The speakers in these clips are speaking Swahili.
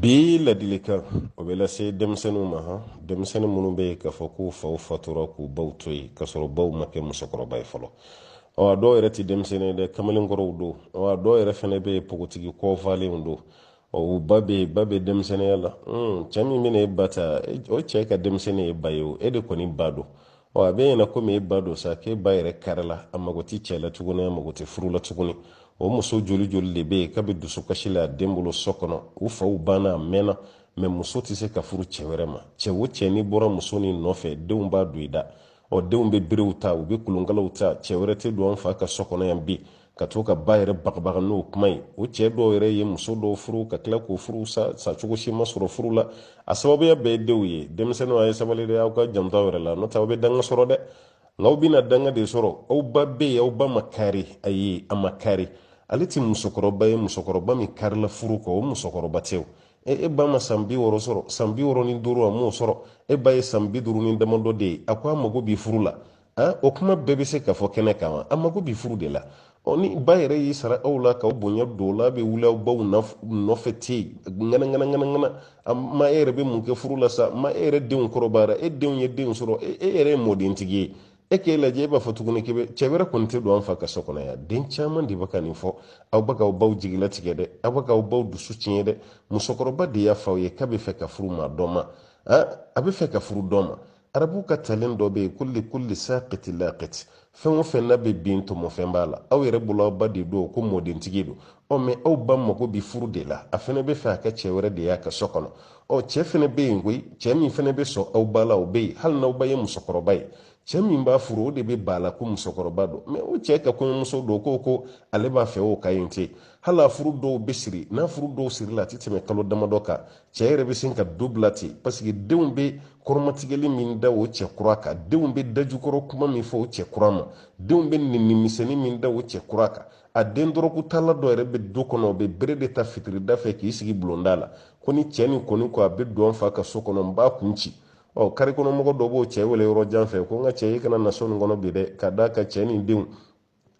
bi ladilikan o bɛ lase denmisɛnninw ma han denmisɛnnin minnu bɛ k'a fɔ k'u faw fatura k'u baw to yen k'a sɔrɔ baw ma kɛ musokɔrɔba ye fɔlɔ ɔ dɔw yɛrɛ tɛ denmisɛnnin ye dɛ kamalenkɔrɔw don ɔ dɔw yɛrɛ fana bɛ yen kɔfalenw don u ba bɛ ba bɛ denmisɛnninya la hmm, cɛ min bɛ e ba o cɛ ka denmisɛnnin ye ba ye o e de kɔni ba don a bɛ ɲɛna komi e ba don sa k'e ba yɛrɛ kari a mago cɛ la tuguni a mago furu la tuguni o muso joli joli de bɛ yen k'a dusukasi la den bolo so kɔnɔ u faw banna a mɛnna mɛ muso tɛ se ka furu cɛ wɛrɛ ma cɛ o cɛ n'i bɔra muso ni nɔfɛ denw b'a don i da ɔ denw bɛ berew ta u bɛ kolonkalaw ta cɛ wɛrɛ tɛ don an fa ka so kɔnɔ yan bi ka to ka ba yɛrɛ bagabaga n'o kuma ye o cɛ dɔw yɛrɛ ye muso dɔw furu ka tila k'o furu sa sacogo si ma sɔrɔ furu la a sababuya bɛɛ denw ye denmisɛnninw a ye sabali dɛ aw ka jamuta yɛrɛ la n'o tɛ aw bɛ danga dɛ n'aw bɛna danga de sɔrɔ aw ba bɛ aw ba ma kari a ye ale ti musokɔrɔba ye musokɔrɔba min karila furu kɔ o musokɔrɔba tɛ e, e ba ma san bi wɔɔrɔ sɔrɔ san bi wɔɔrɔ ni duuru a m'o sɔrɔ e ba ye san bi duuru ni damadɔ de ye a ko a mago b'i furu la a o kuma bɛɛ bɛ se ka fɔ kɛnɛ kan wa a mago b'i furu de la ɔ ni ba yɛrɛ y'i sara aw la k'aw bonya don la a wuli aw baw nɔfɛ ten ŋanaŋanaŋanaŋana a ma e yɛrɛ bɛ mun kɛ furu la sa ma e yɛrɛ denw kɔrɔbayara e denw ye denw sɔrɔ e, e yɛrɛ ye mɔdentigi ye e k'e lajɛ e b'a fɔ tuguni k'i cɛ wɛrɛ kɔni tɛ don an fa ka so kɔnɔ yan den caman de bɛ nin fɔ aw bɛ k'aw baw jigilatigɛ dɛ aw bɛ k'aw baw dusu tiɲɛ dɛ musokɔrɔba de y'a fɔ ye k'a bɛ fɛ ka furu maa dɔ ma a bɛ fɛ ka furu dɔ ma arabu ka talen dɔ bɛ yen ko lekoli sa kati fɛn o fɛn n'a bɛ bin tɔmɔfɛn b'a la aw yɛrɛ bolo aw ba de don ko mɔdentigi don ɔ mɛ aw ba mago bɛ furu de la a fana bɛ fɛ a ka cɛ wɛrɛ de y'a ka so kɔnɔ ɔ cɛ fana bɛ yen koyi cɛ min fana bɛ sɔn aw ba la o bɛ yen hali n'aw ba ye musokɔrɔba ye cɛ min b'a furu o de bɛ ba la ko musokɔrɔba don mɛ o cɛ ka kɔɲɔmuso don ko ko ale b'a fɛ o ka ɲi ten hali a furu dɔw bɛ siri n'a furu dɔw siri la a tɛ tɛmɛ kalo damadɔ kan cɛ yɛrɛ bɛ sin ka du bila ten paseke denw bɛ kɔrɔmatigɛli min da o cɛ kura kan denw bɛ dajukɔrɔ kuma min fɔ o cɛ kura ma denw bɛ ninnimisɛnnin min da o cɛ kura kan a den dɔrɔkutala dɔ yɛrɛ bɛ du kɔnɔ o bɛ bere de ta fitirida fɛ k'i sigi bulonda la ko ni cɛ ni kɔni ko a bɛ don fa ka so kɔnɔ n b'a kun ci ɔ kari dɔ b'o cɛ wele yɔrɔ fɛ ko n ka cɛ i kana na so nin kɔnɔ bi dɛ ka da ka cɛ ni denw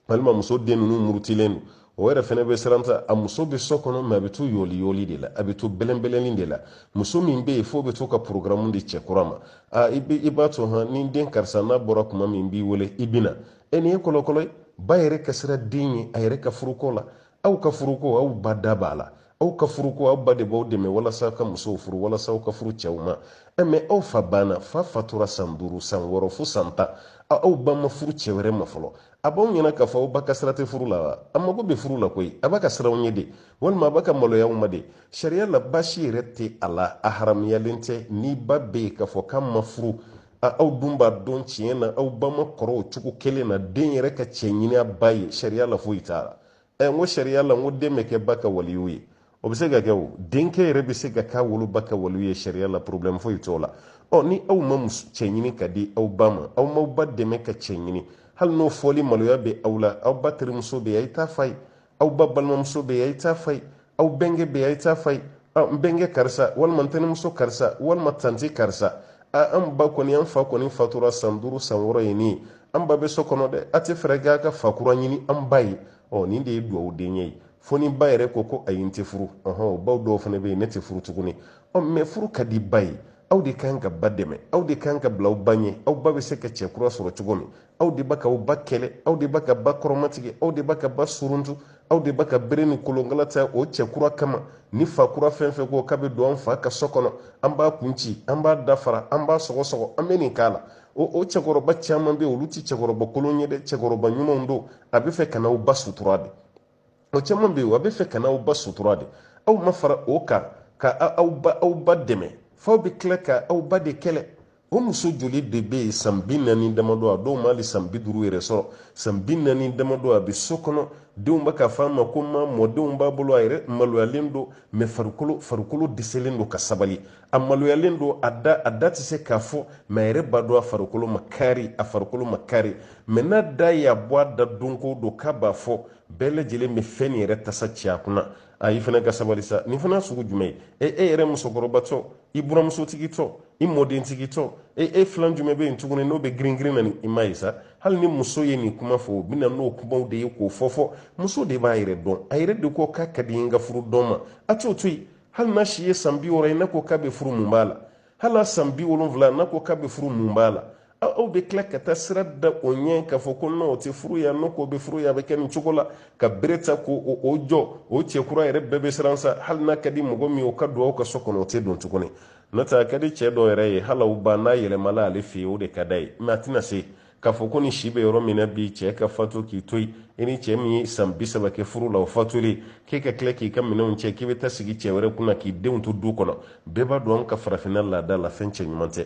walima muso den ninnu murutilen don o yɛrɛ fɛnɛ bɛ siran a muso bɛ so kɔnɔ mɛ a bɛ to yoli de la a bɛ to bɛlɛnbɛlɛnni de la muso min bɛ yen fo bɛ to ka porogaramu de cɛkura ma a i bɛ i b'a to han ni den karisa n'a bɔra kuma min b'i wele i bɛ na e nin ye kɔlɔkɔlɔ ye ba yɛrɛ ka siran den ye a yɛrɛ ka furuko la aw ka furuko aw ba da b'a la aw ka furu ko aw ba de b'aw dɛmɛ walasa ka musow furu walasa aw ka furu cɛw ma e mɛ aw fa banna fa fatura san duuru san wɔɔrɔ fo san tan aw ba ma furu cɛ wɛrɛ ma fɔlɔ a b'aw ɲɛna k'a fɔ aw e ba ka sira tɛ furu la wa a mago bɛ furu la koyi a b'a ka siraw ɲɛ de walima a b'a ka maloyaw ma de sariya la baasi yɛrɛ tɛ a la a haramuyalen tɛ n'i ba bɛ yen k'a fɔ k'a ma furu aw dun b'a dɔn tiɲɛ na aw ba ma kɔrɔ o cogo kelen na den yɛrɛ ka cɛ ɲini a ba ye sariya la foyi t'a la n ko sariya la n ko den bɛ kɛ ba ka waliw ye o be se ka kɛ o denkɛ yɛrɛ be se ka k'a woloba ka walu ye sariya la problɛmu foyi t'o la ɔ ni aw ma cɛ ka di aw ba ma aw m'aw ba dɛmɛ ka cɛ hali n'o fɔli maloya be aw la aw ba terimuso be yan i t'a fa ye aw ba balimamuso be yan i t'a fa ye aw bɛnkɛ be yan i t'a fa ye n bɛnkɛ karisa walima n karisa walima tanti karisa a an ba kɔni an fa kɔni fatura san duuru san wɔrɔ ye nin ye an ba bɛ so kɔnɔ dɛ a tɛ fɛɛrɛ kɛ a ka fakura ɲini an ba ye ɔ nin de ye duwawu den ye fo ni ba yɛrɛ ko ko ayi n tɛ furu ɔhɔn o baw dɔw fana bɛ yen ne tɛ furu tuguni ɔ mɛ furu ka di ba ye aw de kan ka ba dɛmɛ aw de kan ka bila aw ba ɲɛ aw ba bɛ se ka cɛ kura sɔrɔ cogo min aw de b'a ka aw ba kɛlɛ aw de b'a ka ba kɔrɔmatigi aw de b'a ka ba suruntu aw de b'a ka bere ni kolonkala ta o cɛ kura kama ni fa kura fɛn fɛn ko k'a bɛ don an fa ka so kɔnɔ an b'a kun ci an b'a dafara an b'a sɔgɔsɔgɔ an bɛ nin k'a la o o cɛkɔrɔba caman bɛ yen olu tɛ cɛkɔrɔba kolon ye dɛ cɛkɔrɔba ɲumanw don a bɛ fɛ ka n'aw ba sutura de o caman bɛ yen wa a bɛ fɛ ka n'aw ba sutura de aw ma fara o kan ka aw ba aw ba dɛmɛ f'aw bɛ tila ka aw ba de kɛlɛ o muso joli de bɛ yen san bi naani damadɔ a dɔw ma hali san bi duuru yɛrɛ sɔrɔ san bi naani damadɔ a bɛ so kɔnɔ denw bɛ ka fɔ ma ko ma mɔdenw b'a bolo a yɛrɛ maloyalen don mɛ farikolo farikolo dɛsɛlen don ka sabali a maloyalen don a da a da tɛ se k'a fɔ mɛ yɛrɛ b'a dɔn a farikolo ma kari a farikolo ma kari mɛ n'a da y'a bɔ a da don ko k'a b'a fɔ bɛɛ lajɛlen bɛ fɛn nin yɛrɛ tasa ci a kunna a i fana ka sabali sa nin fana sugu jumɛn ye e yɛrɛ e, musokɔrɔbatɔ i buramusotigi i mɔdentigitɔ e eh, e eh, filan jumɛn bɛ yen tuguni n'o bɛ girin girin na ni i ma ye sa hali ni muso ye nin kuma fɔ o bɛ na n'o kumaw de ye k'o fɔ fɔ muso de b'a yɛrɛ dɔn a yɛrɛ de ko k'a ka di n ka furu dɔn ma a t'o to yen hali n'a si ye san bi wɔɔrɔ ye n'a ko k'a bɛ furu mun b'a la hali a san bi wolonwula n'a ko k'a bɛ furu mun b'a la aw bɛ tila ka taa sira da o ɲɛ k'a fɔ ko nɔn tɛ furu ye n'o k'o bɛ furu ye a bɛ kɛ nin cogo la ka bere ta k'o o jɔ o cɛkura yɛrɛ bɛɛ bɛ siran sa hali n'a ka di mɔgɔ min ye o ka don aw ka so kɔnɔ o tɛ don tuguni n'o a ka di cɛ dɔw yɛrɛ ye hali aw ba n'a yɛlɛmala ale fɛ yen o de ka d'a ye mɛ a tɛna se k'a fɔ ko nin si bɛ yɔrɔ min na bi cɛ ka fatu k'i to yen i ni cɛ min ye san bi kɛ furu la o fatulen k'e ka tila k'i ka minɛnw cɛ k'i bɛ taa sigi cɛ wɛrɛ kunna k'i denw to du kɔnɔ bɛɛ b'a dɔn an ka farafinna laada la fɛn cɛ ɲuman tɛ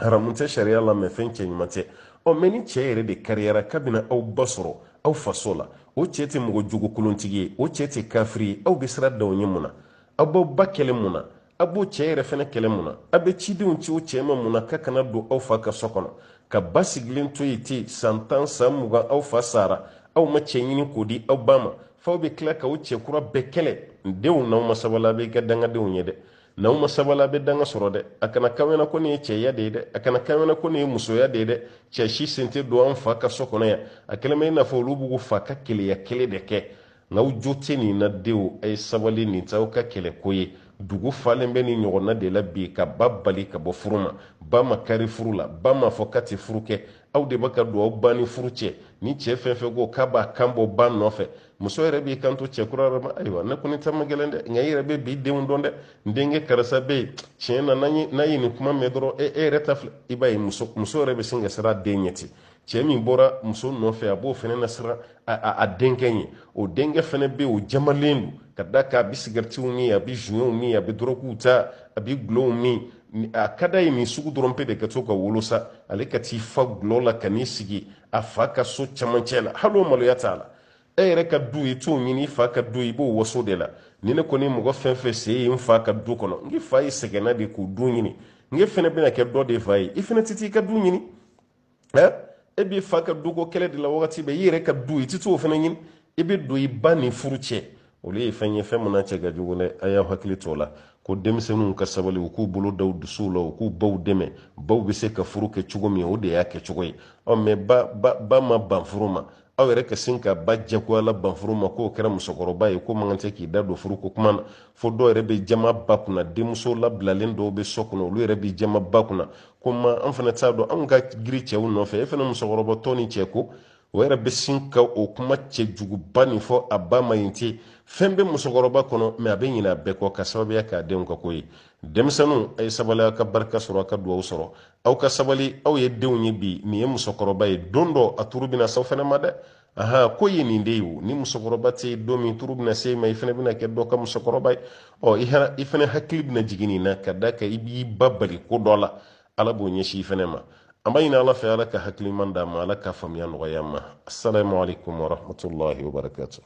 haramu tɛ sariya la mɛ fɛn cɛ ɲuman tɛ ɔ mɛ ni cɛ yɛrɛ de kariyara kabini aw ba sɔrɔ aw faso la o cɛ tɛ mɔgɔ jogokolontigi ye o cɛ tɛ kafiri ye aw bɛ sira da o mun na aw b'aw ba kɛlɛ mun na a b'o cɛ yɛrɛ fɛnɛ kɛlɛ mun na a bɛ cidenw ci o cɛ ma mun na ka kana don aw fa ka so kɔnɔ ka ba sigilen to yen ten san tan san mugan aw fa sara aw ma cɛ ɲini k'o di aw ba ma f'aw bɛ tila k'aw cɛ kura bɛɛ kɛlɛ denw n'aw ma sabali a bɛ i ka dangadenw ye dɛ n'aw ma sabala a bɛ danga sɔrɔ dɛ a kana kawena ko nin ye cɛya de ye dɛ a kana kawena ko nin ye musoya de ye dɛ cɛ si sen tɛ don an fa ka so kɔnɔ yan a kɛlen bɛ i n'a fɔ olu b'u fa ka keleya kelen de kɛ jo nin na denw a ye sabali nin ta ka kɛlɛ ko ye dugu falen bɛ ni ɲɔgɔnna de la bi ka ba bali ka bɔ furu ma ba ma kari furu la ba ma fɔ ka tɛ furu kɛ aw de b'a ka don aw ba ni furu cɛ ni cɛ fɛn fɛn ko k'a b'a kan bɔ ba nɔfɛ muso yɛrɛ b'i kanto cɛkura yɛrɛ ma ayiwa ne kɔni ta ma gɛlɛn dɛ nka i yɛrɛ bɛ b'i denw dɔn dɛ n denkɛ karisa bɛ yen tiɲɛ na n'a ye nin kuma mɛn dɔrɔn e, e yɛrɛ ta filɛ i b'a ye muso muso yɛrɛ bɛ sin ka siran a den ɲɛ ten cɛ min bɔra muso nɔfɛ a b'o fana na siran a denkɛ ye o denkɛ fana bɛ yen o jamalen don ka da sigɛritiw min a bɛ zuyɛnw min a bɛ dɔrɔguw ta a bɛ gulɔw min a ka da ye nin sugu dɔrɔn pe de ka to ka wolo sa ale ka t'i fa gulɔ la ka n'i sigi a fa ka so camancɛ la hali o maloya t'a la e yɛrɛ ka du i t'o ɲini eh? i fa ka du i b'o waso de la ni ne kɔni mɔgɔ fɛn fɛn se ye n fa ka du kɔnɔ n fa ye sɛgɛnna de k'o du ɲini n fɛnɛ bɛna kɛ dɔ de fa ye i fɛnɛ tɛ t'i ka du ɲini e b'i fa ka duko kɛlɛ de la wagati bɛɛ i yɛrɛ ka du i tɛ t'o fɛnɛ ɲini i bɛ don i ba ni furu cɛ olu ye fɛn ye fɛn min n'a cɛ ka jugu dɛ a y'aw hakili to la ko denmisɛnninw ka sabali u k'u bolo daw dusuw la u k'u baw dɛmɛ baw bɛ se ka furu kɛ cogo min o de y'a kɛ cogo ye ɔ mɛ ba ba ba ma ban furu ma aw yɛrɛ e ka sin ka ba jɛkoya ban furu ma k'o kɛra musokɔrɔba ye ko man kan tɛ k'i da don furu kuma na fo dɔw yɛrɛ e bɛ jama ba kunna denmuso labilalen dɔw bɛ sɔ kɔnɔ olu yɛrɛ e bɛ jama ba kunna ko ma an fana t'a dɔn anw ka girin cɛw nɔfɛ e fana musokɔrɔbatɔ ni cɛ ko o yɛrɛ bɛ sin ka o kuma cɛjuguba nin fɔ a ba ma ɲi ten fɛn bɛ musokɔrɔba kɔnɔ mɛ a bɛ ɲinɛ bɛɛ kɔ ka sababuya k'a denw ka ko ye denmisɛnninw a ye sabali aw ka barika sɔrɔ aw ka duwawu sɔrɔ aw ka sabali aw ye denw ye bi nin ye musokɔrɔba ye don dɔ a turu bɛna s'aw fana ma dɛ aha ko ye nin de ye o ni musokɔrɔba tɛ don min turu bɛna se ma i fana bɛna kɛ dɔ ka musokɔrɔba ye ɔ i fana hakili bɛna jigin na ka da kan i b'i ba bali ko dɔ la ala b'o ɲɛsin i fana ma an b'a ɲini ala fɛ ala ka hakiliman d'a ma ala ka faamuya nɔgɔya ma assalamu alaikum warahmatullahi wabarakatu